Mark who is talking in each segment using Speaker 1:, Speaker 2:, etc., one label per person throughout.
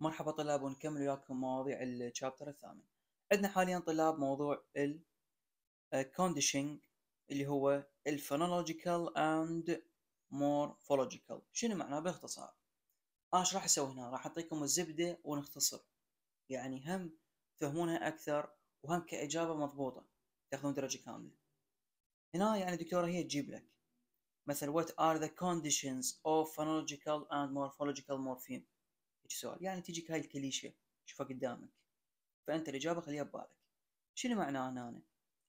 Speaker 1: مرحبا طلاب ونكمل وياكم مواضيع الشابتر الثامن عندنا حاليا طلاب موضوع آه، conditioning اللي هو الفونولوجيكال اند مورفولوجيكال شنو معناه باختصار انا آه، ايش راح اسوي هنا راح اعطيكم الزبده ونختصر يعني هم تفهمونها اكثر وهم كاجابه مضبوطه تاخذون درجه كامله هنا يعني دكتوره هي تجيب لك مثلا what are the conditions of phonological and morphological morphemes سؤال يعني تجيك هاي الكليشه شوفها قدامك فانت الاجابه خليها ببالك شنو معناه انا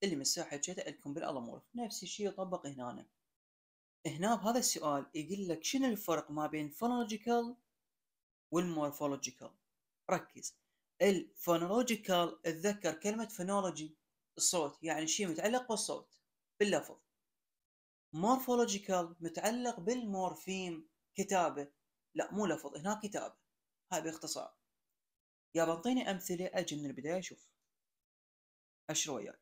Speaker 1: اللي من الساحه جيت لكم بالالمور نفس الشيء يطبق هنا هنا بهذا السؤال يقول لك شنو الفرق ما بين فونولوجيكال والمورفولوجيكال ركز الفونولوجيكال اتذكر كلمة فونولوجي الصوت يعني شيء متعلق بالصوت باللفظ مورفولوجيكال متعلق بالمورفيم كتابة لا مو لفظ هنا كتابة هذا باختصار يا بعطيني أمثلة أجي من البداية أشوف أشر وياك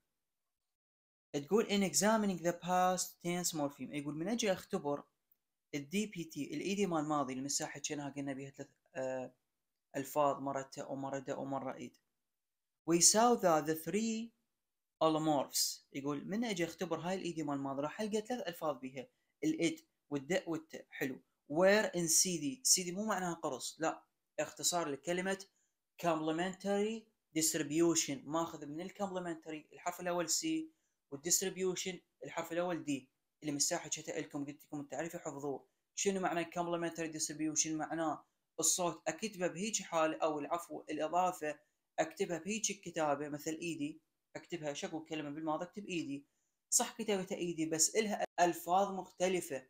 Speaker 1: تقول in examining the past tense morpheme يقول من أجي أختبر الدي بي تي الإيدي e مال الماضي اللي مساحة قلنا بها ثلاث آه، ألفاظ مرة تا ومرة د ومرة إيد we saw that the three allomorphs يقول من أجي أختبر هاي الإيدي e مال الماضي راح ألقى ثلاث ألفاظ ال إيد والد والت حلو where in CD CD مو معناها قرص لا اختصار لكلمة complementary distribution ماخذ من الكومبلمنتري الحرف الأول سي والديستريبيوشن الحرف الأول دي اللي مساحة شتاء لكم قلت لكم التعريف حفظوه شنو معنى complementary distribution معناه الصوت اكتبه بهيج حالة او العفو الاضافة اكتبها بهيج الكتابة مثل ايدي e اكتبها شكو كلمة بالماضي اكتب ايدي e صح كتابتها ايدي e بس الها الفاظ مختلفة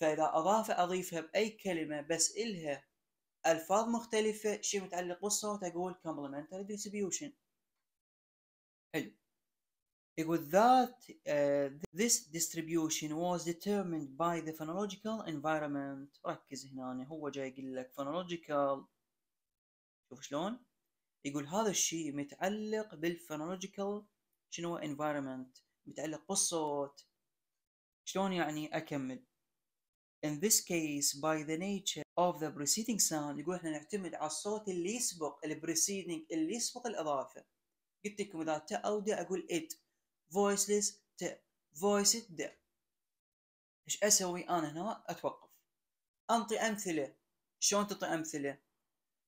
Speaker 1: فاذا اضافة اضيفها باي كلمة بس الها ألفاظ مختلفة شيء متعلق بالصوت أقول complementary distribution حلو يقول that uh, this distribution was determined by the phonological environment ركز هنا هو جاي يقول لك phonological شوف شلون يقول هذا الشيء متعلق بالphonological شنو environment متعلق بالصوت شلون يعني أكمل in this case by the nature of the preceding sound يقول احنا نعتمد على الصوت اللي يسبق preceding اللي يسبق الاضافه قلت لكم اذا ت او د اقول it voiceless ت voice it د ايش اسوي انا هنا اتوقف انطي امثله شلون تعطي امثله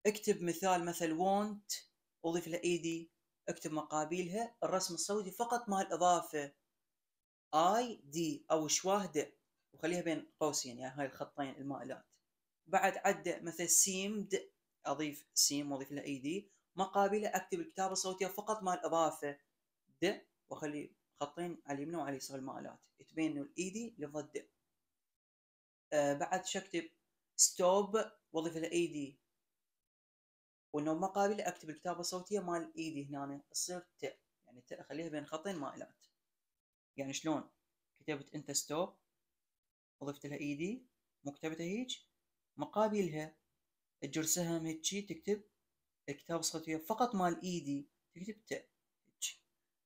Speaker 1: اكتب مثال مثل want اضيف له ايدي اكتب مقابيلها الرسم الصوتي فقط مع الاضافه اي دي او شواهده وخليها بين قوسين يعني هاي الخطين المائلات بعد عد مثل سيم د اضيف سيم واضيف لها اي دي مقابله اكتب الكتابه الصوتيه فقط مال اضافه د واخلي خطين على اليمين وعلى اليسار المالات تبين انه الاي دي لفظه د آه بعد اكتب ستوب واضيف لها اي دي وانه مقابله اكتب الكتابه الصوتيه مال اي دي هنا تصير ت يعني ت اخليها بين خطين مائلات يعني شلون كتبت انت ستوب وضفت لها اي دي مو كتبتها هيج مقابلها تجر سهم هيجي تكتب كتاب صوتية فقط مال ايدي تكتب تا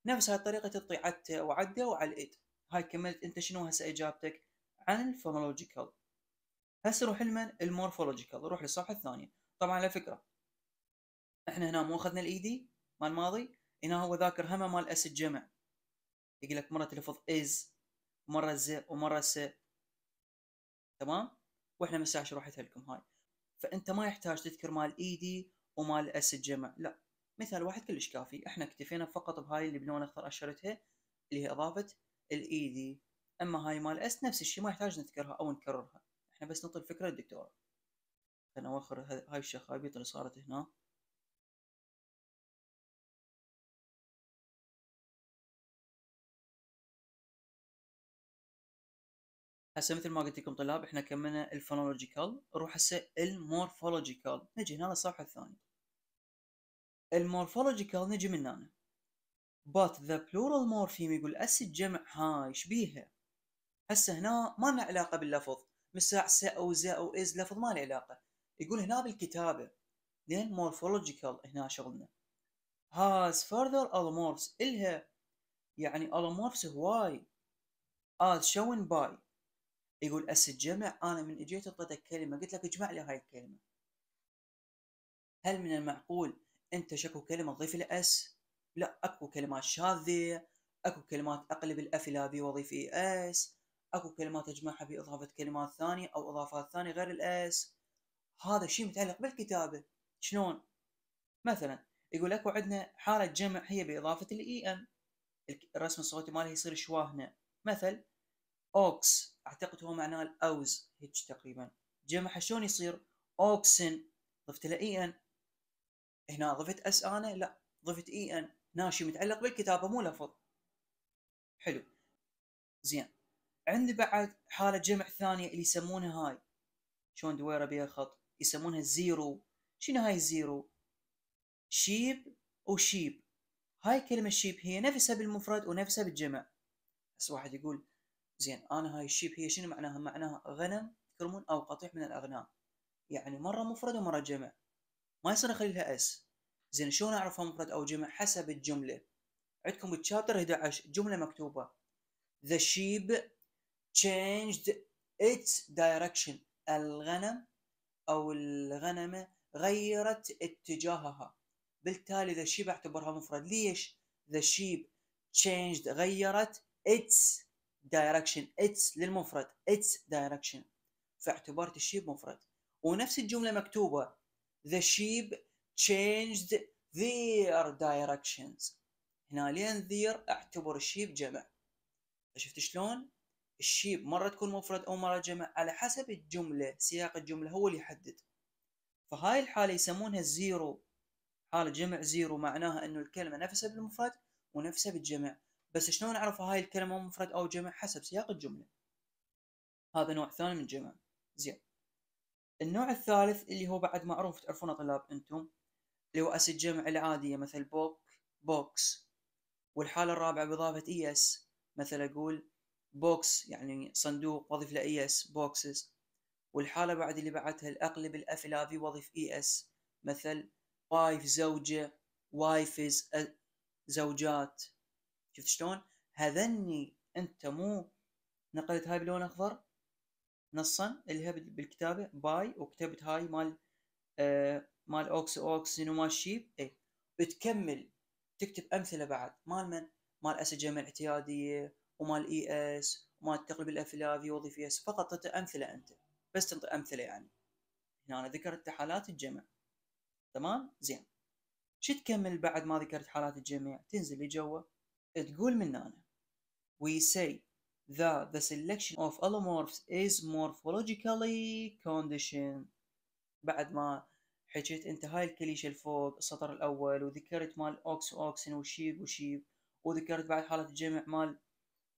Speaker 1: نفس هاي الطريقة تعطي على التا وعلى وعلى الاد هاي كملت انت شنو هسه اجابتك عن الفونولوجيكال هسه روح لمن المورفولوجيكال روح للصفحة الثانية طبعا على فكرة احنا هنا مو اخذنا الايدي مال ماضي هنا هو ذاكر همه مال اس الجمع يقول لك مرة تلفظ از مرة ز ومرة س تمام واحنا ما الساعه روحتها لكم هاي فانت ما يحتاج تذكر مال ايدي e ومال اس الجمع لا مثال واحد كلش كافي احنا اكتفينا فقط بهاي اللي بلون اخضر اشرتها اللي هي اضافه الايدي e اما هاي مال اس نفس الشيء ما يحتاج نذكرها او نكررها احنا بس نعطي الفكره للدكتوره فانا واخر هاي الشخابيط اللي صارت هنا هسه مثل ما قلت لكم طلاب احنا كملنا الفونولوجيكال نروح هسه المورفولوجيكال نجي هنا للصفحه الثانيه المورفولوجيكال نجي من هنا but the plural morpheme يقول اس الجمع هاي شبيها هسه هنا ما لنا علاقه باللفظ مساع س او ز او از لفظ ما له علاقه يقول هنا بالكتابه لين مورفولوجيكال هنا شغلنا has further allomorphs الها يعني allomorphs هواي as shown by يقول جمع انا من اجيت اعطيتك كلمه قلت لك اجمع لي هاي الكلمه هل من المعقول انت شكو كلمه تضيف الأس لا اكو كلمات شاذه اكو كلمات اقلب الاف الى بي واضيف اس اكو كلمات اجمعها باضافه كلمات ثانيه او اضافات ثانيه غير الاس هذا شيء متعلق بالكتابه شلون مثلا يقول اكو عندنا حاله جمع هي باضافه الاي e ام الرسم الصوتي ماله يصير شواهنه مثل اوكس اعتقد هو معناه الاوز هيك تقريبا جمعها شلون يصير اوكسن ضفت له اي ان هنا ضفت اس انا لا ضفت اي ان ناشي متعلق بالكتابه مو لفظ حلو زين عندي بعد حاله جمع ثانيه اللي يسمونها هاي شلون دويره بيها خط يسمونها زيرو شنو هاي الزيرو شيب وشيب هاي كلمه شيب هي نفسها بالمفرد ونفسها بالجمع بس واحد يقول زين انا هاي الشيب هي شنو معناها معناها غنم كرمون او قطيع من الاغنام يعني مره مفرد ومره جمع ما يصير اخلي لها اس زين شلون اعرفها مفرد او جمع حسب الجمله عندكم بالشابتر 11 جمله مكتوبه the sheep changed its direction الغنم او الغنمه غيرت اتجاهها بالتالي the sheep اعتبرها مفرد ليش the sheep changed غيرت its دايركشن اتس للمفرد اتس دايركشن فاعتبرت الشيب مفرد ونفس الجمله مكتوبه the sheep changed their directions هنا لين ذير اعتبر الشيب جمع شفت شلون الشيب مره تكون مفرد او مره جمع على حسب الجمله سياق الجمله هو اللي يحدد فهاي الحاله يسمونها الزيرو حاله جمع زيرو معناها انه الكلمه نفسها بالمفرد ونفسها بالجمع بس شلون اعرف هاي الكلمه مفرد او جمع حسب سياق الجمله هذا نوع ثاني من الجمع زين النوع الثالث اللي هو بعد معروف تعرفونه طلاب انتم اللي هو اس الجمع العاديه مثل بوك بوكس والحاله الرابعه باضافه اي اس مثل اقول بوكس يعني صندوق وظيف له اي اس بوكسز والحاله بعد اللي بعدها الاقلب في وظيف اي اس مثل وايف زوجه وايفز زوجات شفت شلون هذني انت مو نقلت هاي بلون اخضر نصا الها بالكتابه باي وكتبت هاي مال آه مال اوكس اوكسين ومال شيب اي بتكمل تكتب امثله بعد مال من مال اسجم الاعتياديه ومال اي اس ومال التقلب الافلافي وظيفي اس فقط تعطي امثله انت بس تعطي امثله يعني هنا انا ذكرت حالات الجمع تمام زين شو تكمل بعد ما ذكرت حالات الجمع تنزل لجوا تقول من هنا we say that the selection of allomorphs is morphologically conditioned بعد ما حكيت انت هاي الكليشة الفوق السطر الاول وذكرت مال اوكس واوكسن وشيب وشيب وذكرت بعد حالة الجمع مال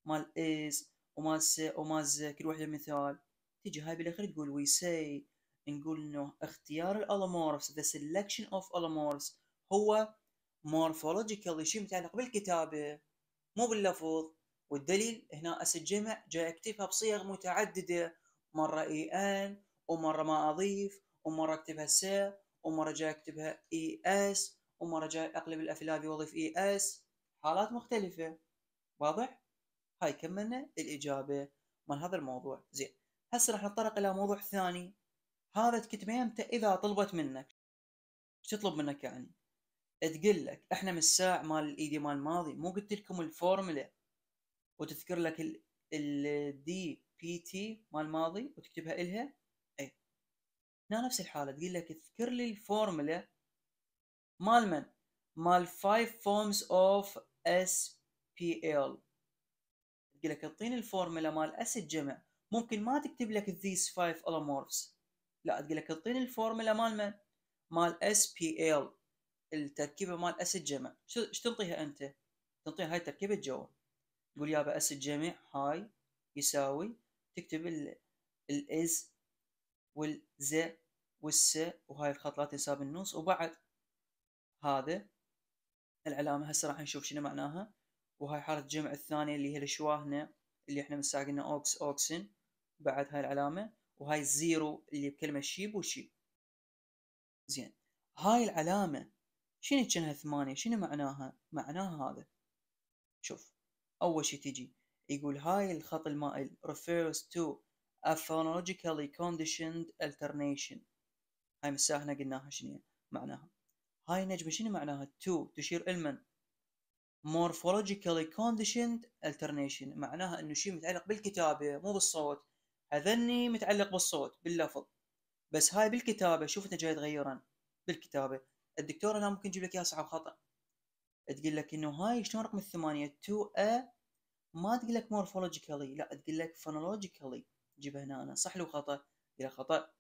Speaker 1: مال is ومال س ومال ز كل واحدة مثال تجي هاي بالاخير تقول we say نقول انه اختيار الالومورفس the selection of allomorphs هو morphologically شيء متعلق بالكتابة مو باللفظ والدليل هنا اس الجمع جاي اكتبها بصيغ متعدده مره اي ان ومره ما اضيف ومره اكتبها س ومره جاي اكتبها اي اس ومره جاي اقلب الافلابي واضيف اي اس حالات مختلفه واضح هاي كملنا الاجابه من هذا الموضوع زين هسه راح نتطرق الى موضوع ثاني هذا تكتبه امتى اذا طلبت منك تطلب منك يعني تقول لك احنا من الساعة مال الايدي مال الماضي مو قلت لكم الفورمولا وتذكر لك الدي بي تي مال الماضي وتكتبها الها اي هنا نفس الحالة تقول لك اذكر لي الفورمولا مال من مال 5 forms of SPL تقول لك اعطيني الفورمولا مال اس الجمع ممكن ما تكتب لك these 5 allomorphs لا تقول لك اعطيني الفورمولا مال من مال SPL التركيبه مال اسد جمع شو ايش تنطيها انت؟ تنطيها هاي تركيبه جوا تقول يابا اسد جمع هاي يساوي تكتب الاز والز والس وهاي الخط لا تنساه بالنص وبعد هذا العلامه هسه راح نشوف شنو معناها وهاي حاله الجمع الثانيه اللي هي الشواهنه اللي احنا من ساعه قلنا اوكس اوكسن بعد هاي العلامه وهاي الزيرو اللي بكلمه شيب وشيب زين هاي العلامه شنو كانها ثمانية شنو معناها معناها هذا شوف أول شي تجي يقول هاي الخط المائل refers to a phonologically conditioned alternation هاي مساء احنا قلناها شنو معناها هاي النجمة شنو معناها to تشير المن morphologically conditioned alternation معناها انه شيء متعلق بالكتابة مو بالصوت هذني متعلق بالصوت باللفظ بس هاي بالكتابة شوف انت جاي تغيرن بالكتابة الدكتوره هنا ممكن تجيب لك اياها صح خطا تقول لك انه هاي شلون رقم الثمانيه 2 ا ما تقول لك مورفولوجيكالي لا تقول لك فونولوجيكالي جيبها هنا انا صح لو خطا اذا خطا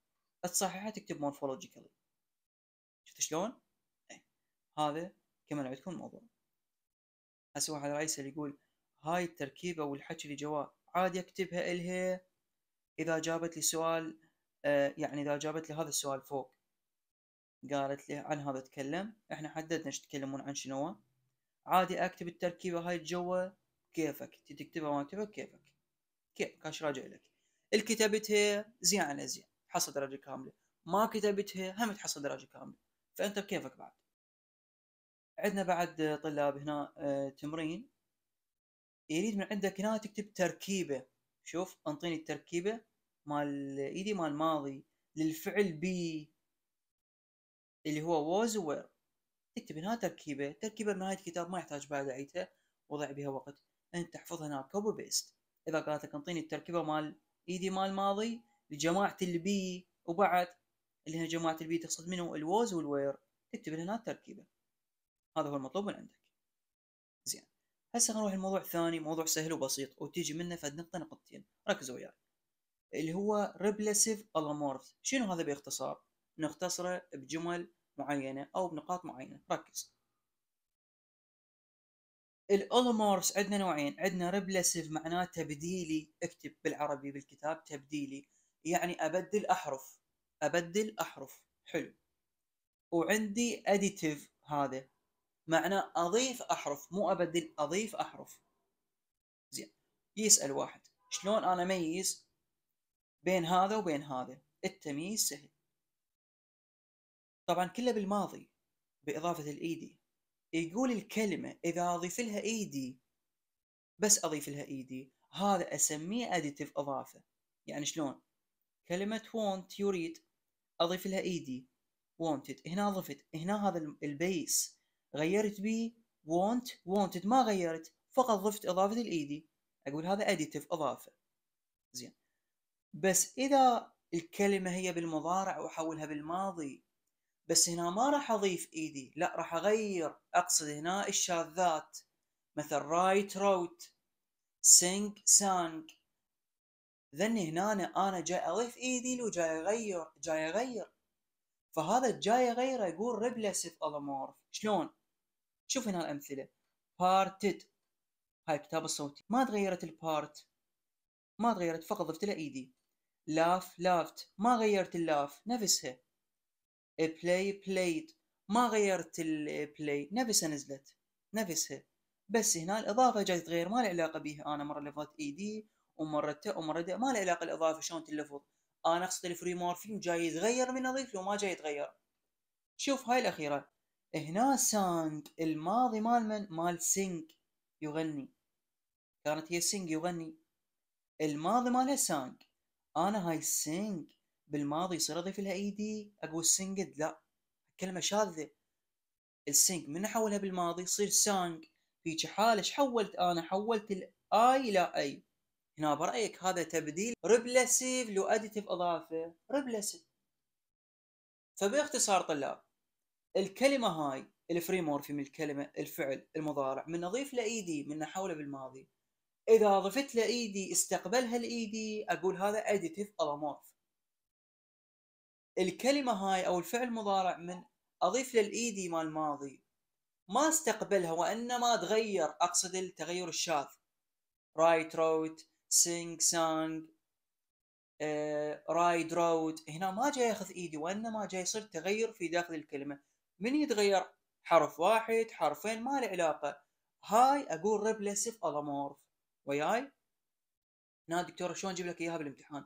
Speaker 1: تصححها تكتب مورفولوجيكالي شفت شلون؟ إيه. هذا كمان عندكم الموضوع هسه واحد رئيس اللي يقول هاي التركيبة والحكي اللي جواه عادي اكتبها الها اذا جابت لي سؤال آه يعني اذا جابت لي هذا السؤال فوق قالت له عن هذا تكلم احنا حددنا ايش تتكلمون عن شنو عادي اكتب التركيبه هاي جوا كيفك تكتبها ما تكتبها كيفك كيف كاش راجع لك الكتابتها زين على زين تحصل درجه كامله ما كتبتها هم تحصل درجه كامله فانت بكيفك بعد عندنا بعد طلاب هنا آه، تمرين يريد من عندك هنا تكتب تركيبه شوف انطيني التركيبه مال ايدي مال ماضي للفعل بي اللي هو was و were تكتب هنا تركيبة تركيبة من هذا الكتاب ما يحتاج بعد أعيدها وضع بها وقت أنت تحفظ هنا copy paste إذا قالت لك انطيني التركيبة مال إيدي مال ماضي لجماعة البي وبعد اللي هنا جماعة البي تقصد منه الوز والوير تكتب هنا التركيبة هذا هو المطلوب من عندك زين هسه نروح الموضوع الثاني موضوع سهل وبسيط وتيجي منه فد نقطة نقطتين ركزوا وياي اللي هو ريبلسيف الامورث شنو هذا باختصار نختصره بجمل معينة أو بنقاط معينة ركز الاولومورس عندنا نوعين عندنا ريبلسيف معناه تبديلي اكتب بالعربي بالكتاب تبديلي يعني ابدل احرف ابدل احرف حلو وعندي اديتيف هذا معناه اضيف احرف مو ابدل اضيف احرف زين يسال واحد شلون انا اميز بين هذا وبين هذا التمييز سهل طبعا كله بالماضي بإضافة الإيدي يقول الكلمة إذا أضيف لها إيدي بس أضيف لها إيدي هذا أسميه أديتيف إضافة يعني شلون كلمة want يريد أضيف لها إيدي wanted هنا ضفت هنا هذا البيس غيرت بي want wanted ما غيرت فقط ضفت إضافة الإيدي أقول هذا أديتيف إضافة زين بس إذا الكلمة هي بالمضارع وأحولها بالماضي بس هنا ما راح اضيف ايدي لا راح اغير اقصد هنا الشاذات مثل رايت روت سينج سانج ذن هنا انا جاي اضيف ايدي لو جاي اغير جاي اغير فهذا الجاي اغير يقول ريبلسيف الامورف شلون شوف هنا الامثله بارتد هاي الكتاب الصوتي ما تغيرت البارت ما تغيرت فقط ضفت له ايدي لاف لافت ما غيرت اللاف نفسها بلاي بلايد ما غيرت البلاي نفسها نزلت نفسها بس هنا الاضافه جاي تغير ما لها علاقه بيها انا مره لفظت اي دي ومره تا ومره دا ما لها علاقه الاضافه شلون تلفظ انا اقصد الفري مورفيم جاي يتغير من اضيف له ما جاي يتغير شوف هاي الاخيره هنا ساند الماضي مال من مال سينج يغني كانت هي سينج يغني الماضي مالها سانج انا هاي سينج بالماضي يصير اضيف لها اي دي اقول سنجد لا كلمه شاذه السنج من حولها بالماضي يصير سانج في حاله ايش حولت انا حولت الاي الى اي هنا برايك هذا تبديل ريبلسيف لو اديتيف اضافه ريبلسيف فباختصار طلاب الكلمه هاي الفري من الكلمه الفعل المضارع من اضيف له اي من نحوله بالماضي اذا ضفت له اي استقبلها الاي اقول هذا اديتيف الامورف الكلمه هاي او الفعل المضارع من اضيف للايدي مال الماضي ما استقبلها وانما تغير اقصد التغير الشاذ رايت روت سينج سانج رايد روت هنا ما جاي ياخذ ايدي وانما جاي يصير تغير في داخل الكلمه من يتغير حرف واحد حرفين ما له علاقه هاي اقول ريبليسيف الامورف وياي نا دكتور شلون اجيب لك اياها بالامتحان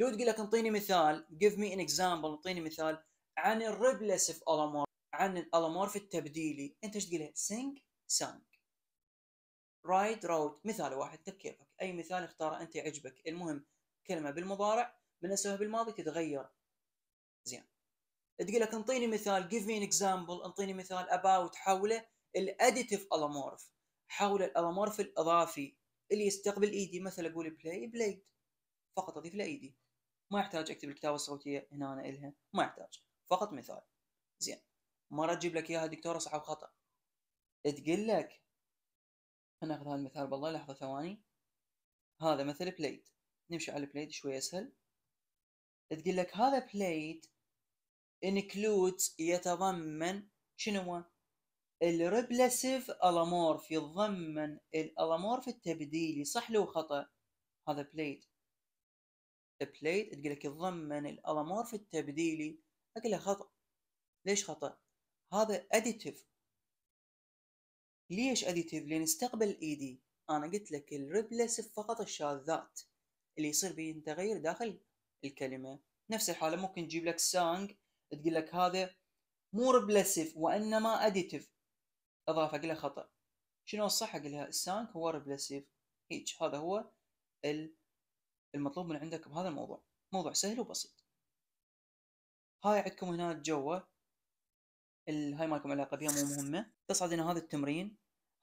Speaker 1: لو تقول لك انطيني مثال give me ان example انطيني مثال عن اوف الامور عن في التبديلي انت ايش تقول سينج سانج رايت راوت مثال واحد بكيفك اي مثال اختاره انت يعجبك المهم كلمه بالمضارع بالنسبه بالماضي تتغير زين تقول لك انطيني مثال give me ان example انطيني مثال about حوله الاديتيف الامورف حول الالامورف الاضافي اللي يستقبل ايدي مثلا اقول بلاي بلايد فقط اضيف له ايدي ما يحتاج اكتب الكتابه الصوتيه هنا أنا الها ما يحتاج فقط مثال زين مره تجيب لك اياها دكتوره صح وخطا تقول لك خلينا ناخذ هذا المثال بالله لحظه ثواني هذا مثل بليت نمشي على البليت شوي اسهل تقول لك هذا بليت انكلودز يتضمن شنو الريبلسيف الامورف يتضمن الامورف التبديلي صح لو خطا هذا بليت بليت تقول لك يتضمن الالامورف التبديلي اقول خطا ليش خطا هذا اديتيف ليش اديتيف لان استقبل اي دي انا قلت لك الريبلسف فقط الشاذات اللي يصير به تغير داخل الكلمه نفس الحاله ممكن تجيب لك سانج تقول لك هذا مو ريبلسيف وانما اديتيف اضافه قلها خطا شنو الصح اقول لها هو ريبلسيف هيك هذا هو ال المطلوب من عندك بهذا الموضوع موضوع سهل وبسيط هاي عندكم هنا جوا هاي ما لكم علاقه بها مو مهمه تصعد هنا هذا التمرين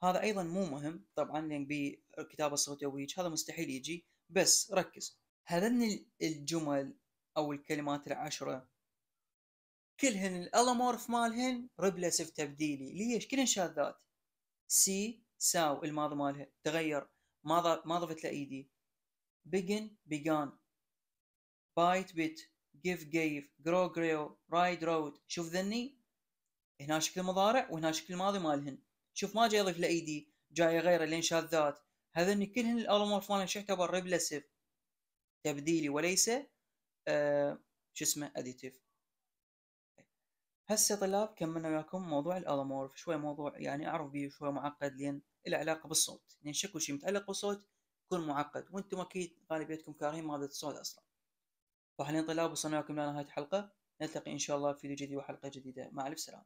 Speaker 1: هذا ايضا مو مهم طبعا لان بالكتابه الصوتيه ويج هذا مستحيل يجي بس ركز هذن الجمل او الكلمات العشره كلهن الالامورف مالهن ريبلسيف تبديلي ليش كلهن شاذات سي ساو الماضي مالها تغير ما ما ضفت له ايدي begin began bite bit give gave grow grew ride rode شوف ذني هنا شكل مضارع وهنا شكل ماضي مالهن شوف ما جاي يضيف له دي جاي غيره لين شاذات هذني كلهن الالومورف مالهن شو يعتبر ريبلسيف تبديلي وليس آه شو اسمه اديتيف هسه طلاب كملنا وياكم موضوع الالومورف شوي موضوع يعني اعرف بيه شوي معقد لين العلاقه بالصوت لان يعني شكو شيء متعلق بالصوت يكون معقد وانتم اكيد غالبيتكم كارهين ماده الصوت اصلا فحنين طلاب وصلنا لكم لنهايه الحلقه نلتقي ان شاء الله في فيديو جديد وحلقه جديده مع الف سلامه